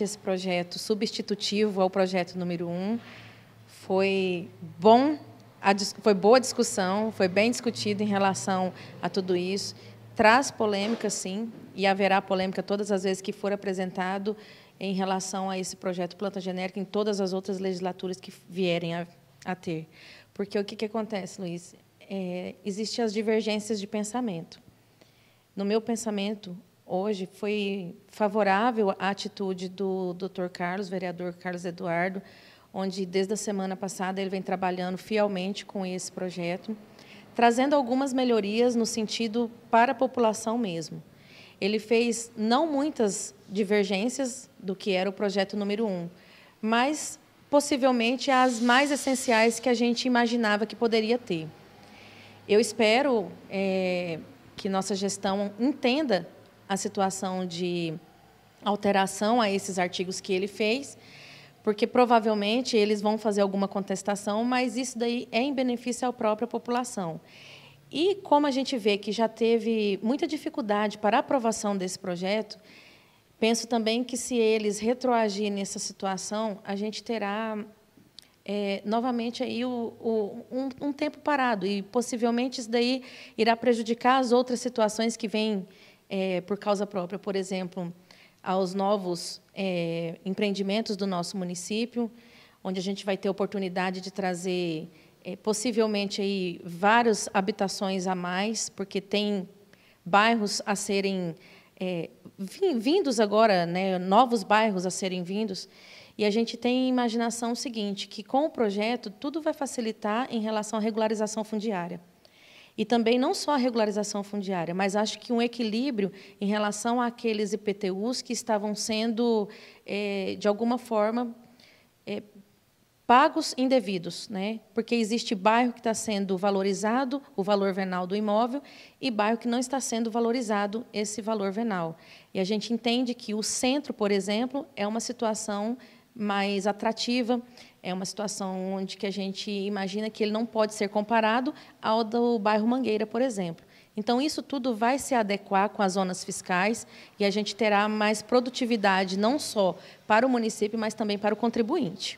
Esse projeto substitutivo ao projeto número um foi bom, a, foi boa discussão, foi bem discutido em relação a tudo isso. Traz polêmica, sim, e haverá polêmica todas as vezes que for apresentado em relação a esse projeto planta genérica em todas as outras legislaturas que vierem a, a ter. Porque o que, que acontece, Luiz? É, existem as divergências de pensamento. No meu pensamento, hoje foi favorável à atitude do Dr. Carlos, vereador Carlos Eduardo, onde desde a semana passada ele vem trabalhando fielmente com esse projeto, trazendo algumas melhorias no sentido para a população mesmo. Ele fez não muitas divergências do que era o projeto número um, mas possivelmente as mais essenciais que a gente imaginava que poderia ter. Eu espero é, que nossa gestão entenda a situação de alteração a esses artigos que ele fez, porque provavelmente eles vão fazer alguma contestação, mas isso daí é em benefício à própria população. E como a gente vê que já teve muita dificuldade para a aprovação desse projeto, penso também que se eles retroagirem nessa situação, a gente terá é, novamente aí o, o, um, um, tempo parado e possivelmente isso daí irá prejudicar as outras situações que vêm é, por causa própria, por exemplo, aos novos é, empreendimentos do nosso município, onde a gente vai ter oportunidade de trazer é, possivelmente aí várias habitações a mais, porque tem bairros a serem é, vindos agora, né, novos bairros a serem vindos. E a gente tem imaginação o seguinte, que com o projeto tudo vai facilitar em relação à regularização fundiária. E também não só a regularização fundiária, mas acho que um equilíbrio em relação àqueles IPTUs que estavam sendo, é, de alguma forma, é, pagos indevidos, né? porque existe bairro que está sendo valorizado, o valor venal do imóvel, e bairro que não está sendo valorizado esse valor venal. E a gente entende que o centro, por exemplo, é uma situação mais atrativa, é uma situação onde que a gente imagina que ele não pode ser comparado ao do bairro Mangueira, por exemplo. Então, isso tudo vai se adequar com as zonas fiscais e a gente terá mais produtividade, não só para o município, mas também para o contribuinte.